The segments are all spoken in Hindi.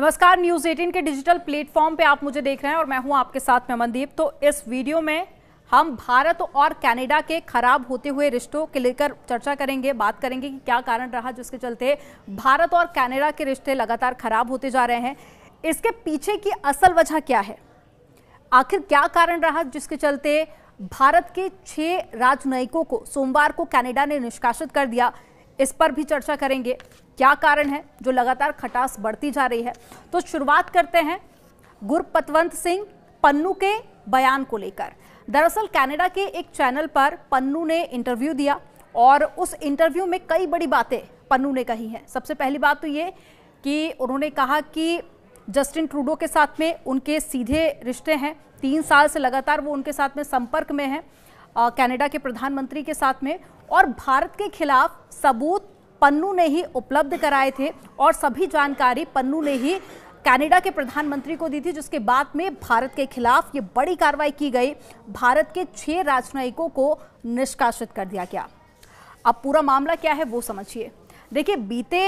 नमस्कार न्यूज 18 के डिजिटल प्लेटफॉर्म पे आप मुझे देख रहे हैं और मैं हूं आपके साथ में मनदीप तो इस वीडियो में हम भारत और कनाडा के खराब होते हुए रिश्तों के लेकर चर्चा करेंगे बात करेंगे कि क्या कारण रहा जिसके चलते भारत और कनाडा के रिश्ते लगातार खराब होते जा रहे हैं इसके पीछे की असल वजह क्या है आखिर क्या कारण रहा जिसके चलते भारत के छह राजनयिकों को सोमवार को कनाडा ने निष्कासित कर दिया इस पर भी चर्चा करेंगे क्या कारण है जो लगातार खटास बढ़ती जा रही है तो शुरुआत करते हैं गुरपतवंत सिंह पन्नू के बयान को लेकर दरअसल कनाडा के एक चैनल पर पन्नू ने इंटरव्यू दिया और उस इंटरव्यू में कई बड़ी बातें पन्नू ने कही हैं सबसे पहली बात तो ये कि उन्होंने कहा कि जस्टिन ट्रूडो के साथ में उनके सीधे रिश्ते हैं तीन साल से लगातार वो उनके साथ में संपर्क में हैं कनाडा के प्रधानमंत्री के साथ में और भारत के खिलाफ सबूत पन्नू ने ही उपलब्ध कराए थे और सभी जानकारी पन्नू ने ही कनाडा के प्रधानमंत्री को दी थी जिसके बाद में भारत के खिलाफ ये बड़ी कार्रवाई की गई भारत के छह राजनयिकों को निष्कासित कर दिया गया अब पूरा मामला क्या है वो समझिए देखिए बीते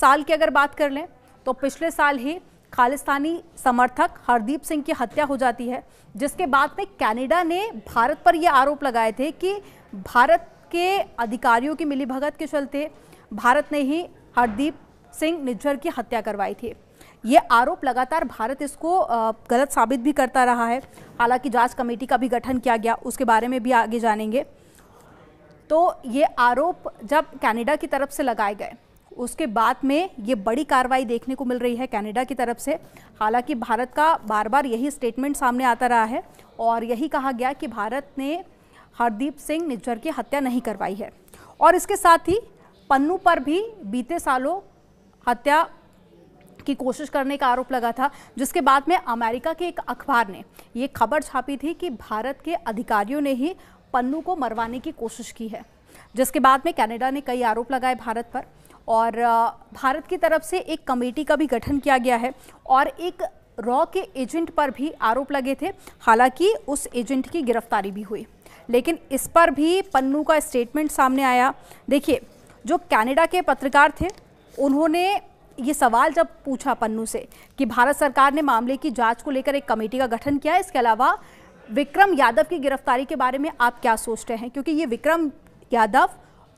साल की अगर बात कर लें तो पिछले साल ही खालिस्तानी समर्थक हरदीप सिंह की हत्या हो जाती है जिसके बाद में कनाडा ने भारत पर यह आरोप लगाए थे कि भारत के अधिकारियों की मिलीभगत के चलते भारत ने ही हरदीप सिंह निज्जर की हत्या करवाई थी ये आरोप लगातार भारत इसको गलत साबित भी करता रहा है हालांकि जांच कमेटी का भी गठन किया गया उसके बारे में भी आगे जानेंगे तो ये आरोप जब कनाडा की तरफ से लगाए गए उसके बाद में ये बड़ी कार्रवाई देखने को मिल रही है कनाडा की तरफ से हालांकि भारत का बार बार यही स्टेटमेंट सामने आता रहा है और यही कहा गया कि भारत ने हरदीप सिंह निज्जर की हत्या नहीं करवाई है और इसके साथ ही पन्नू पर भी बीते सालों हत्या की कोशिश करने का आरोप लगा था जिसके बाद में अमेरिका के एक अखबार ने ये खबर छापी थी कि भारत के अधिकारियों ने ही पन्नू को मरवाने की कोशिश की है जिसके बाद में कनाडा ने कई आरोप लगाए भारत पर और भारत की तरफ से एक कमेटी का भी गठन किया गया है और एक रॉ के एजेंट पर भी आरोप लगे थे हालांकि उस एजेंट की गिरफ्तारी भी हुई लेकिन इस पर भी पन्नू का स्टेटमेंट सामने आया देखिए जो कनाडा के पत्रकार थे उन्होंने ये सवाल जब पूछा पन्नू से कि भारत सरकार ने मामले की जांच को लेकर एक कमेटी का गठन किया इसके अलावा विक्रम यादव की गिरफ्तारी के बारे में आप क्या सोचते हैं क्योंकि ये विक्रम यादव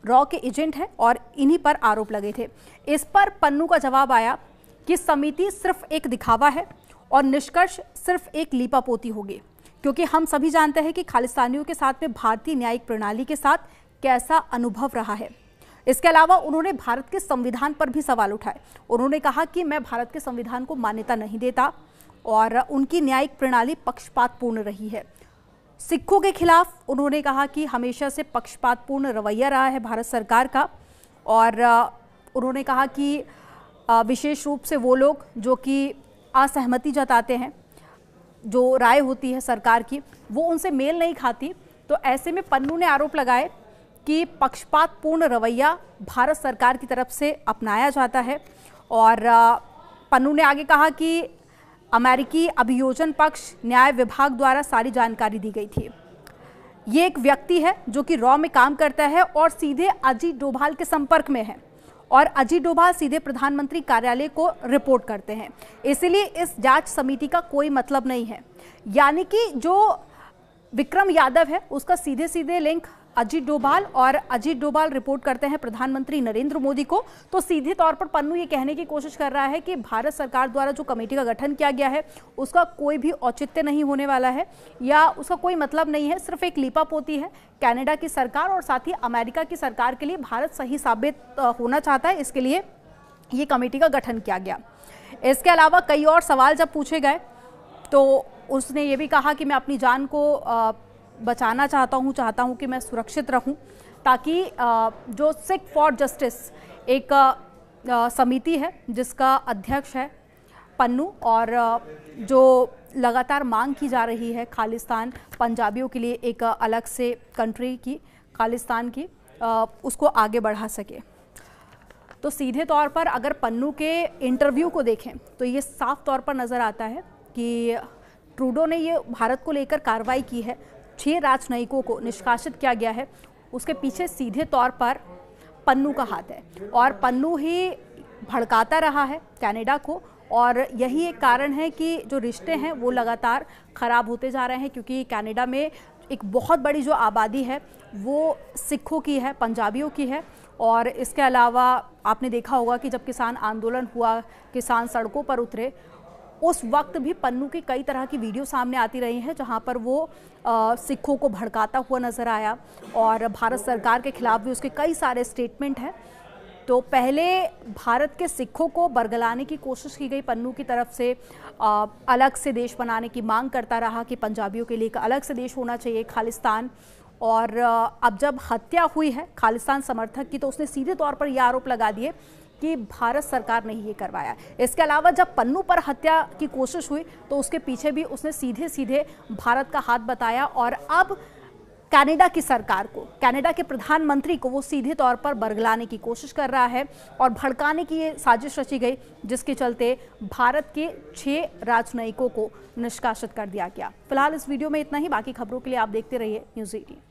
रॉ के एजेंट हैं और इन्हीं पर आरोप लगे थे इस पर पन्नू का जवाब आया कि समिति सिर्फ एक दिखावा है और निष्कर्ष सिर्फ एक लीपापोती होगी क्योंकि हम सभी जानते हैं कि खालिस्तानियों के साथ में भारतीय न्यायिक प्रणाली के साथ कैसा अनुभव रहा है इसके अलावा उन्होंने भारत के संविधान पर भी सवाल उठाए उन्होंने कहा कि मैं भारत के संविधान को मान्यता नहीं देता और उनकी न्यायिक प्रणाली पक्षपातपूर्ण रही है सिखों के खिलाफ उन्होंने कहा कि हमेशा से पक्षपातपूर्ण रवैया रहा है भारत सरकार का और उन्होंने कहा कि विशेष रूप से वो लोग जो कि असहमति जताते हैं जो राय होती है सरकार की वो उनसे मेल नहीं खाती तो ऐसे में पन्नू ने आरोप लगाए कि पक्षपातपूर्ण रवैया भारत सरकार की तरफ से अपनाया जाता है और पन्नू ने आगे कहा कि अमेरिकी अभियोजन पक्ष न्याय विभाग द्वारा सारी जानकारी दी गई थी ये एक व्यक्ति है जो कि रॉ में काम करता है और सीधे अजीत डोभाल के संपर्क में है और अजीत डोभाल सीधे प्रधानमंत्री कार्यालय को रिपोर्ट करते हैं इसलिए इस जांच समिति का कोई मतलब नहीं है यानी कि जो विक्रम यादव है उसका सीधे सीधे लिंक अजीत डोभाल और अजीत डोभाल रिपोर्ट करते हैं प्रधानमंत्री नरेंद्र मोदी को तो सीधे तौर पर पन्नू ये कहने की कोशिश कर रहा है कि भारत सरकार द्वारा जो कमेटी का गठन किया गया है उसका कोई भी औचित्य नहीं होने वाला है या उसका कोई मतलब नहीं है सिर्फ एक लिपा पोती है कैनेडा की सरकार और साथ ही अमेरिका की सरकार के लिए भारत सही साबित होना चाहता है इसके लिए ये कमेटी का गठन किया गया इसके अलावा कई और सवाल जब पूछे गए तो उसने ये भी कहा कि मैं अपनी जान को बचाना चाहता हूँ चाहता हूँ कि मैं सुरक्षित रहूँ ताकि जो सिख फॉर जस्टिस एक समिति है जिसका अध्यक्ष है पन्नू और जो लगातार मांग की जा रही है खालिस्तान पंजाबियों के लिए एक अलग से कंट्री की खालिस्तान की उसको आगे बढ़ा सके तो सीधे तौर पर अगर पन्नू के इंटरव्यू को देखें तो ये साफ तौर पर नज़र आता है कि ट्रूडो ने ये भारत को लेकर कार्रवाई की है छः राजनयिकों को निष्कासित किया गया है उसके पीछे सीधे तौर पर पन्नू का हाथ है और पन्नू ही भड़काता रहा है कनाडा को और यही एक कारण है कि जो रिश्ते हैं वो लगातार ख़राब होते जा रहे हैं क्योंकि कनाडा में एक बहुत बड़ी जो आबादी है वो सिखों की है पंजाबियों की है और इसके अलावा आपने देखा होगा कि जब किसान आंदोलन हुआ किसान सड़कों पर उतरे उस वक्त भी पन्नू की कई तरह की वीडियो सामने आती रही हैं जहां पर वो सिखों को भड़काता हुआ नज़र आया और भारत सरकार के खिलाफ भी उसके कई सारे स्टेटमेंट हैं तो पहले भारत के सिखों को बरगलाने की कोशिश की गई पन्नू की तरफ से आ, अलग से देश बनाने की मांग करता रहा कि पंजाबियों के लिए एक अलग से देश होना चाहिए खालिस्तान और अब जब हत्या हुई है खालिस्तान समर्थक की तो उसने सीधे तौर पर यह आरोप लगा दिए कि भारत सरकार ने ये करवाया इसके अलावा जब पन्नू पर हत्या की कोशिश हुई तो उसके पीछे भी उसने सीधे सीधे भारत का हाथ बताया और अब कनाडा की सरकार को कनाडा के प्रधानमंत्री को वो सीधे तौर पर बरगलाने की कोशिश कर रहा है और भड़काने की ये साजिश रची गई जिसके चलते भारत के छः राजनयिकों को निष्कासित कर दिया गया फिलहाल इस वीडियो में इतना ही बाकी खबरों के लिए आप देखते रहिए न्यूज़ एटीन